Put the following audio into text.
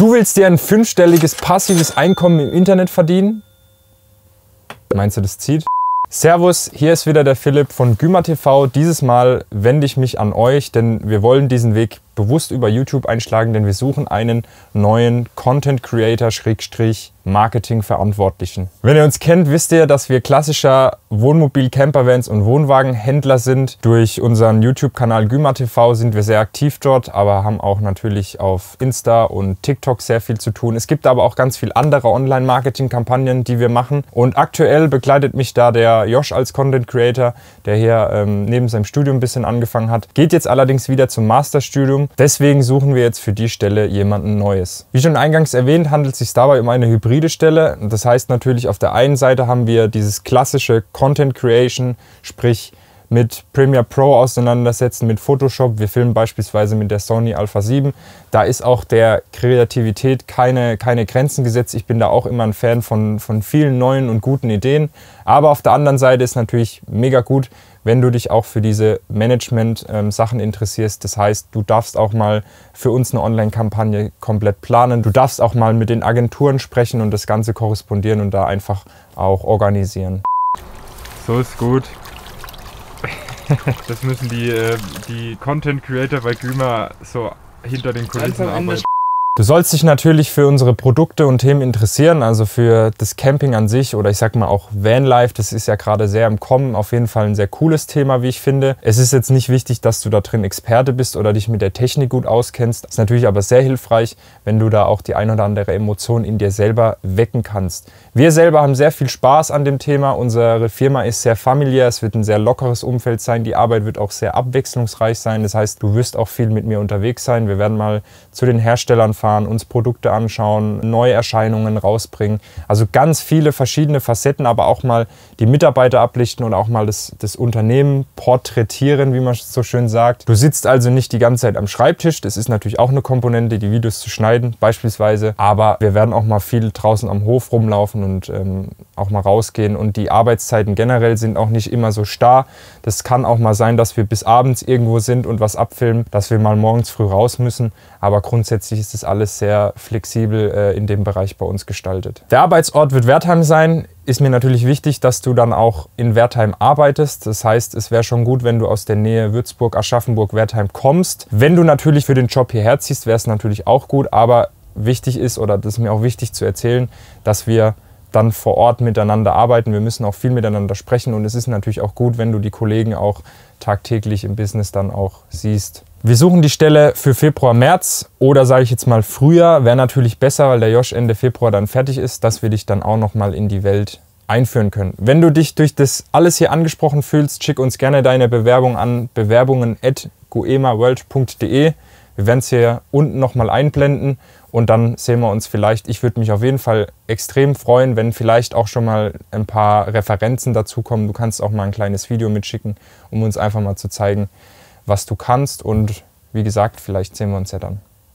Du willst dir ein fünfstelliges passives Einkommen im Internet verdienen? Meinst du, das zieht? Servus, hier ist wieder der Philipp von Güma TV. Dieses Mal wende ich mich an euch, denn wir wollen diesen Weg bewusst über YouTube einschlagen, denn wir suchen einen neuen Content Creator Schrägstrich Marketing Verantwortlichen. Wenn ihr uns kennt, wisst ihr, dass wir klassischer Wohnmobil, Campervans und Wohnwagenhändler sind. Durch unseren YouTube-Kanal Güma TV sind wir sehr aktiv dort, aber haben auch natürlich auf Insta und TikTok sehr viel zu tun. Es gibt aber auch ganz viel andere Online-Marketing-Kampagnen, die wir machen. Und aktuell begleitet mich da der Josh als Content Creator, der hier ähm, neben seinem Studium ein bisschen angefangen hat. Geht jetzt allerdings wieder zum Masterstudium Deswegen suchen wir jetzt für die Stelle jemanden Neues. Wie schon eingangs erwähnt, handelt es sich dabei um eine hybride Stelle. Das heißt natürlich, auf der einen Seite haben wir dieses klassische Content Creation, sprich mit Premiere Pro auseinandersetzen, mit Photoshop. Wir filmen beispielsweise mit der Sony Alpha 7. Da ist auch der Kreativität keine, keine Grenzen gesetzt. Ich bin da auch immer ein Fan von, von vielen neuen und guten Ideen. Aber auf der anderen Seite ist natürlich mega gut, wenn du dich auch für diese Management-Sachen ähm, interessierst. Das heißt, du darfst auch mal für uns eine Online-Kampagne komplett planen. Du darfst auch mal mit den Agenturen sprechen und das Ganze korrespondieren und da einfach auch organisieren. So ist gut das müssen die, äh, die Content Creator bei Gümer so hinter den Kulissen arbeiten. Du sollst dich natürlich für unsere Produkte und Themen interessieren, also für das Camping an sich oder ich sag mal auch Vanlife, das ist ja gerade sehr im Kommen, auf jeden Fall ein sehr cooles Thema, wie ich finde. Es ist jetzt nicht wichtig, dass du da drin Experte bist oder dich mit der Technik gut auskennst. Ist natürlich aber sehr hilfreich, wenn du da auch die ein oder andere Emotion in dir selber wecken kannst. Wir selber haben sehr viel Spaß an dem Thema. Unsere Firma ist sehr familiär, es wird ein sehr lockeres Umfeld sein. Die Arbeit wird auch sehr abwechslungsreich sein. Das heißt, du wirst auch viel mit mir unterwegs sein. Wir werden mal zu den Herstellern fahren, uns Produkte anschauen, Neuerscheinungen rausbringen. Also ganz viele verschiedene Facetten, aber auch mal die Mitarbeiter ablichten und auch mal das, das Unternehmen porträtieren, wie man so schön sagt. Du sitzt also nicht die ganze Zeit am Schreibtisch. Das ist natürlich auch eine Komponente, die Videos zu schneiden beispielsweise. Aber wir werden auch mal viel draußen am Hof rumlaufen und ähm, auch mal rausgehen. Und die Arbeitszeiten generell sind auch nicht immer so starr. Das kann auch mal sein, dass wir bis abends irgendwo sind und was abfilmen, dass wir mal morgens früh raus müssen. Aber grundsätzlich ist es alles sehr flexibel äh, in dem Bereich bei uns gestaltet. Der Arbeitsort wird Wertheim sein. Ist mir natürlich wichtig, dass du dann auch in Wertheim arbeitest. Das heißt, es wäre schon gut, wenn du aus der Nähe Würzburg, Aschaffenburg, Wertheim kommst. Wenn du natürlich für den Job hierher ziehst, wäre es natürlich auch gut. Aber wichtig ist, oder das ist mir auch wichtig zu erzählen, dass wir dann vor Ort miteinander arbeiten. Wir müssen auch viel miteinander sprechen und es ist natürlich auch gut, wenn du die Kollegen auch tagtäglich im Business dann auch siehst. Wir suchen die Stelle für Februar, März oder sage ich jetzt mal früher, Wäre natürlich besser, weil der Josh Ende Februar dann fertig ist, dass wir dich dann auch nochmal in die Welt einführen können. Wenn du dich durch das alles hier angesprochen fühlst, schick uns gerne deine Bewerbung an bewerbungen.guemaworld.de. Wir werden es hier unten nochmal einblenden und dann sehen wir uns vielleicht. Ich würde mich auf jeden Fall extrem freuen, wenn vielleicht auch schon mal ein paar Referenzen dazukommen. Du kannst auch mal ein kleines Video mitschicken, um uns einfach mal zu zeigen, was du kannst. Und wie gesagt, vielleicht sehen wir uns ja dann.